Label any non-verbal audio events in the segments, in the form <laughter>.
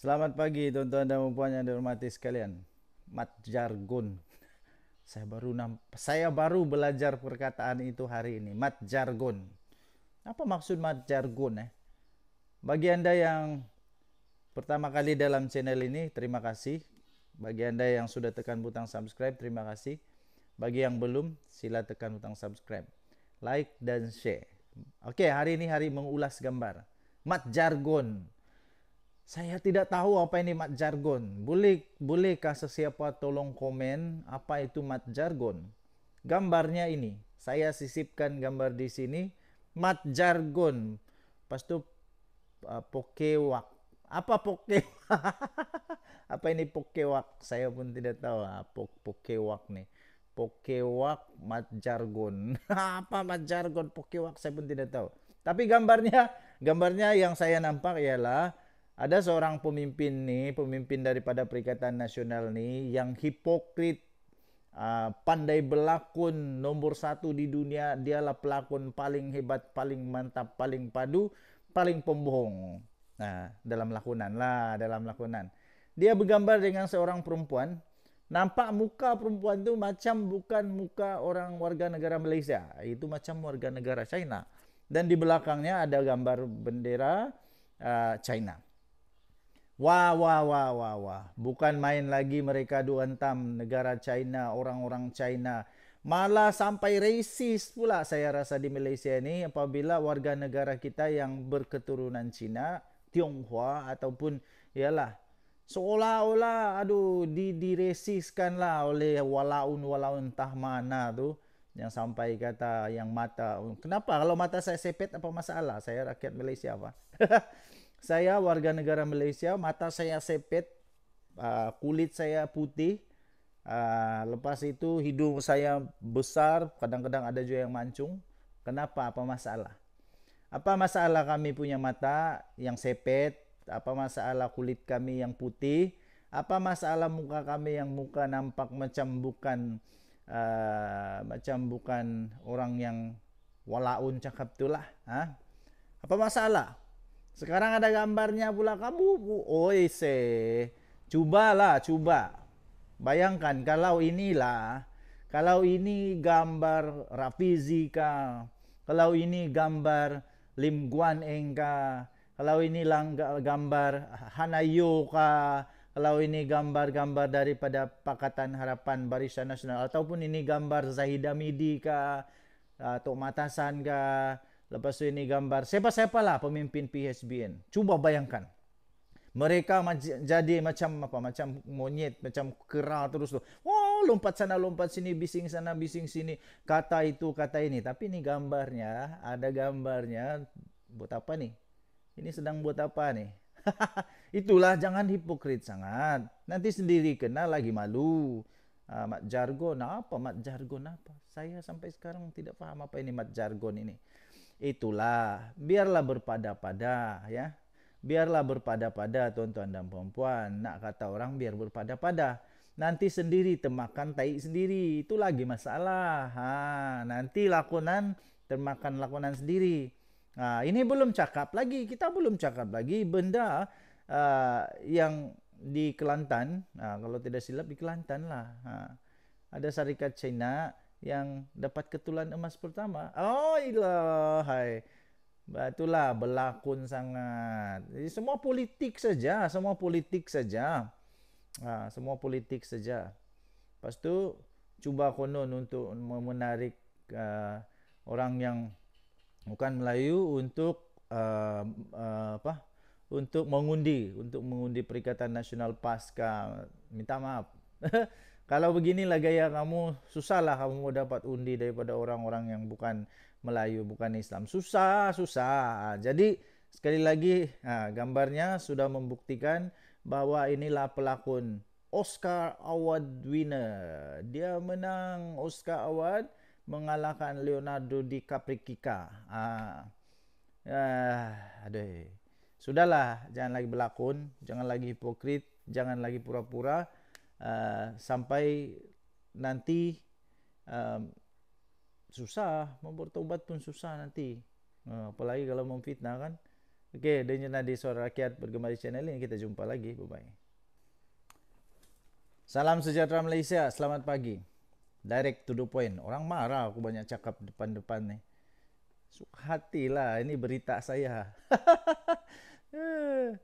Selamat pagi tuan-tuan dan puan-puan yang dihormati sekalian. Mat jargon. Saya baru saya baru belajar perkataan itu hari ini, mat jargon. Apa maksud mat jargon eh? Bagi anda yang pertama kali dalam channel ini, terima kasih. Bagi anda yang sudah tekan butang subscribe, terima kasih. Bagi yang belum, sila tekan butang subscribe. Like dan share. Oke, okay, hari ini hari mengulas gambar. Mat jargon. Saya tidak tahu apa ini mat jargon. Boleh bolehkah sesiapa tolong komen apa itu mat jargon? Gambarnya ini. Saya sisipkan gambar di sini. Mat jargon. Pastu uh, pokewak. Apa pokewak? <laughs> apa ini pokewak? Saya pun tidak tahu. Ah, pok pokewak nih. Pokewak mat jargon. <laughs> apa mat jargon pokewak? Saya pun tidak tahu. Tapi gambarnya, gambarnya yang saya nampak ialah Ada seorang pemimpin ni, pemimpin daripada Perikatan Nasional ni yang hipokrit, ah, pandai berlakon nomor satu di dunia, dialah pelakon paling hebat, paling mantap, paling padu, paling pembohong. Nah, dalam lakonan lah, dalam lakonan. Dia bergambar dengan seorang perempuan. Nampak muka perempuan tu macam bukan muka orang warga negara Malaysia. Itu macam warga negara China. Dan di belakangnya ada gambar bendera uh, China. Wah, wah, wah, wah, wah. Bukan main lagi mereka duantam negara China, orang-orang China. Malah sampai resis pula saya rasa di Malaysia ini apabila warga negara kita yang berketurunan China, Tionghoa ataupun ialah seolah-olah aduh di lah oleh walaun walaun entah mana tu yang sampai kata yang mata kenapa kalau mata saya sepet apa masalah saya rakyat Malaysia apa <laughs> saya warga negara Malaysia, mata saya sepet, uh, kulit saya putih. Uh, lepas itu hidung saya besar, kadang-kadang ada juga yang mancung. Kenapa? Apa masalah? Apa masalah kami punya mata yang sepet? Apa masalah kulit kami yang putih? Apa masalah muka kami yang muka nampak macam bukan uh, macam bukan orang yang walaun cakap itulah? Ha? Apa masalah? Sekarang ada gambarnya pula kamu. Oi se. cuba lah, cuba. Bayangkan kalau inilah, kalau ini gambar Rafizi ka, kalau ini gambar Lim Guan Eng ka, kalau ini gambar Hanayo ka, kalau ini gambar-gambar daripada Pakatan Harapan Barisan Nasional, ataupun ini gambar Zahid Midi ka ah, Tok Matasan ka. Lepas tu ini gambar siapa-siapa lah pemimpin PHBN. Cuba bayangkan. Mereka jadi macam apa? Macam monyet, macam kera terus tu. Wow, lompat sana, lompat sini, bising sana, bising sini. Kata itu, kata ini. Tapi ini gambarnya, ada gambarnya. Buat apa nih? Ini sedang buat apa nih? <laughs> Itulah jangan hipokrit sangat. Nanti sendiri kena lagi malu. Uh, mat jargon apa? Mat jargon apa? Saya sampai sekarang tidak paham apa ini mat jargon ini itulah biarlah berpada-pada ya biarlah berpada-pada tuan-tuan dan puan-puan nak kata orang biar berpada-pada nanti sendiri termakan tai sendiri itu lagi masalah ha nanti lakonan termakan lakonan sendiri nah ha, ini belum cakap lagi kita belum cakap lagi benda uh, yang di Kelantan uh, kalau tidak silap di Kelantan lah uh, ada syarikat Cina yang dapat ketulan emas pertama. Oh ilah, hai. Itulah berlakon sangat. Semua politik saja, semua politik saja. Ha, semua politik saja. Lepas tu, cuba konon untuk menarik uh, orang yang bukan Melayu untuk uh, uh, apa? Untuk mengundi, untuk mengundi Perikatan Nasional Pasca. Minta maaf. <laughs> kalau beginilah gaya kamu, susahlah kamu dapat undi daripada orang-orang yang bukan Melayu, bukan Islam. Susah, susah. Jadi, sekali lagi, nah, ha, gambarnya sudah membuktikan bahwa inilah pelakon Oscar Award winner. Dia menang Oscar Award mengalahkan Leonardo DiCaprio. Ah, ha. ah, aduh. Sudahlah, jangan lagi berlakon, jangan lagi hipokrit, jangan lagi pura-pura uh, sampai nanti um, susah mau bertobat pun susah nanti uh, apalagi kalau mau fitnah kan Okey, dengan di suara rakyat di channel ini kita jumpa lagi. Bye bye. Salam sejahtera Malaysia. Selamat pagi. Direct to the point. Orang marah aku banyak cakap depan-depan ni. Suka hatilah ini berita saya. <laughs> Eh.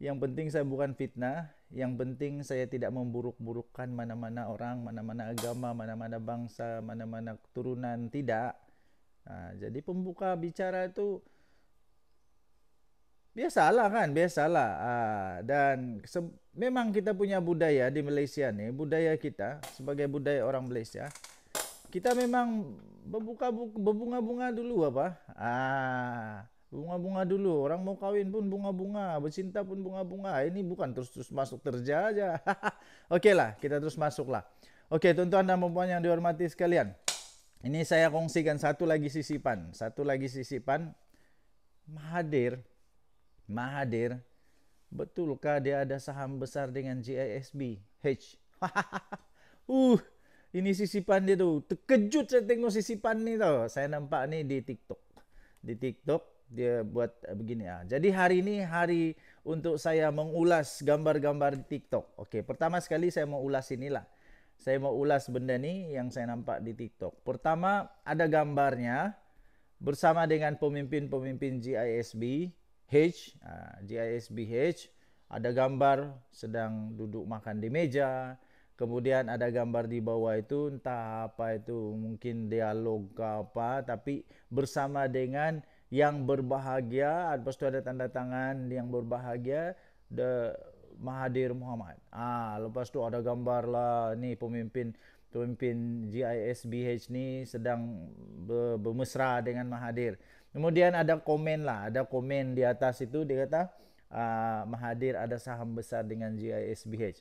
Yang penting saya bukan fitnah. Yang penting saya tidak memburuk-burukkan mana-mana orang, mana-mana agama, mana-mana bangsa, mana-mana keturunan. Tidak. Nah, ha, jadi pembuka bicara itu biasalah kan, biasalah. Ah, dan memang kita punya budaya di Malaysia nih, budaya kita sebagai budaya orang Malaysia. Kita memang berbuka bu- berbunga-bunga dulu apa? Ah, bunga-bunga dulu orang mau kawin pun bunga-bunga bercinta pun bunga-bunga ini bukan terus-terus masuk kerja aja <laughs> oke okay lah kita terus masuk lah oke okay, tuan-tuan perempuan yang dihormati sekalian ini saya kongsikan satu lagi sisipan satu lagi sisipan Mahadir, mahadir, betulkah dia ada saham besar dengan gisb H <laughs> uh ini sisipan dia tuh terkejut saya tengok sisipan nih tuh saya nampak nih di TikTok di TikTok dia buat eh, begini ah. Jadi hari ini hari untuk saya mengulas gambar-gambar TikTok. Okey, pertama sekali saya mau ulas inilah. Saya mau ulas benda ni yang saya nampak di TikTok. Pertama, ada gambarnya bersama dengan pemimpin-pemimpin GISB H, uh, ah, GISB H, ada gambar sedang duduk makan di meja. Kemudian ada gambar di bawah itu entah apa itu, mungkin dialog apa tapi bersama dengan yang berbahagia lepas tu ada tanda tangan yang berbahagia the Mahathir Muhammad ah lepas tu ada gambar lah ni pemimpin pemimpin GISBH ni sedang ber, bermesra dengan Mahathir kemudian ada komen lah ada komen di atas itu dia kata ah Mahathir ada saham besar dengan GISBH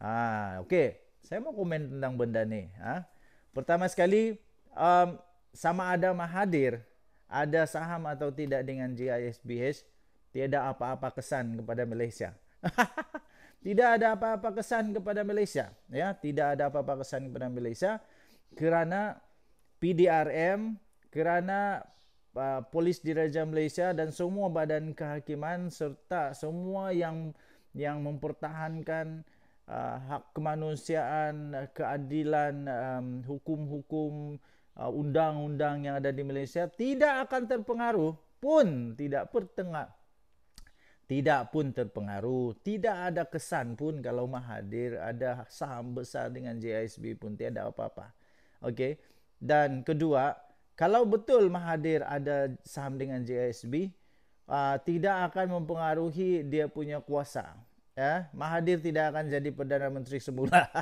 ah okey saya mau komen tentang benda ni ah pertama sekali um, sama ada Mahathir ada saham atau tidak dengan GISBH tiada apa-apa kesan kepada Malaysia. <laughs> tidak ada apa-apa kesan kepada Malaysia, ya, tidak ada apa-apa kesan kepada Malaysia kerana PDRM, kerana uh, polis diraja Malaysia dan semua badan kehakiman serta semua yang yang mempertahankan uh, hak kemanusiaan, keadilan, um, hukum-hukum Ah, undang-undang yang ada di Malaysia tidak akan terpengaruh pun tidak pertengah tidak pun terpengaruh tidak ada kesan pun kalau Mahathir ada saham besar dengan JISB pun tiada apa-apa okey dan kedua kalau betul Mahathir ada saham dengan JISB uh, ah, tidak akan mempengaruhi dia punya kuasa ya Mahathir tidak akan jadi perdana menteri semula <laughs>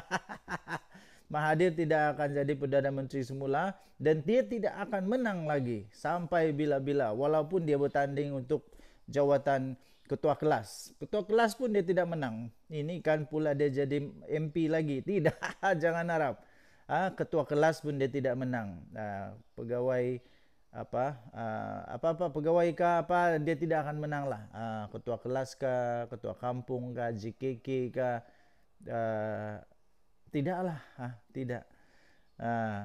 Mahathir tidak akan jadi Perdana Menteri semula dan dia tidak akan menang lagi sampai bila-bila walaupun dia bertanding untuk jawatan ketua kelas. Ketua kelas pun dia tidak menang. Ini kan pula dia jadi MP lagi. <laughs> Tidak, jangan harap. Ha, ketua kelas pun dia tidak menang. Ha, pegawai apa ha, apa-apa pegawai ke apa dia tidak akan menang lah ketua kelas ke ketua kampung ke JKK ke tidaklah ha, tidak uh, ah.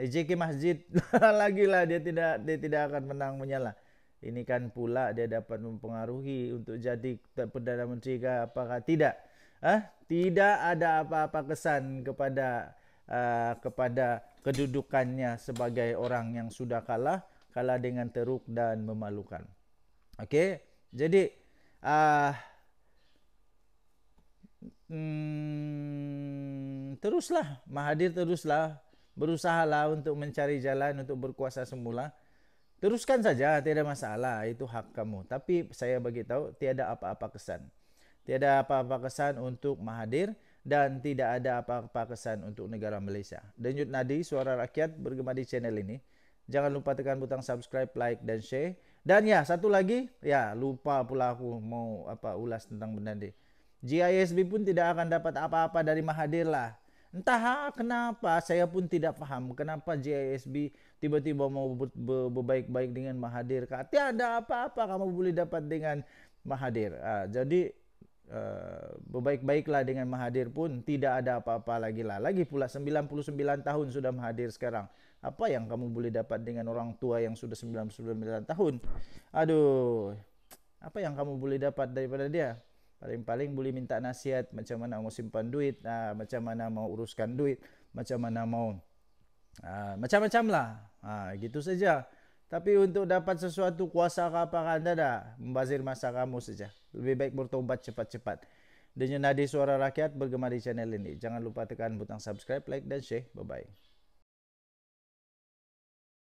eh, ejek masjid <laughs> lagi lah dia tidak dia tidak akan menang menyala ini kan pula dia dapat mempengaruhi untuk jadi perdana menteri ke apakah tidak Hah? tidak ada apa-apa kesan kepada uh, kepada kedudukannya sebagai orang yang sudah kalah kalah dengan teruk dan memalukan okey jadi uh, hmm, teruslah mahadir teruslah berusahalah untuk mencari jalan untuk berkuasa semula teruskan saja tiada masalah itu hak kamu tapi saya bagi tahu tiada apa-apa kesan tiada apa-apa kesan untuk mahadir dan tidak ada apa-apa kesan untuk negara Malaysia denyut nadi suara rakyat bergema di channel ini jangan lupa tekan butang subscribe like dan share dan ya satu lagi ya lupa pula aku mau apa ulas tentang benda ini. JISB pun tidak akan dapat apa-apa dari Mahathir lah. Entah ah, kenapa saya pun tidak paham kenapa JISB tiba-tiba mau berbaik-baik dengan Mahathir. Tidak ada apa-apa kamu boleh dapat dengan Mahathir. Ah, jadi Uh, berbaik-baiklah dengan Mahathir pun tidak ada apa-apa lagi lah. Lagi pula 99 tahun sudah Mahathir sekarang. Apa yang kamu boleh dapat dengan orang tua yang sudah 99 tahun? Aduh, apa yang kamu boleh dapat daripada dia? Paling-paling boleh minta nasihat macam mana mau simpan duit, uh, macam mana mau uruskan duit, macam mana mau uh, macam-macam lah. Uh, gitu saja. Tapi untuk dapat sesuatu kuasa ke apa kan ada, membazir masa kamu saja. Lebih baik bertobat cepat-cepat. Dengan nadi suara rakyat bergema di channel ini. Jangan lupa tekan butang subscribe, like, dan share. Bye-bye.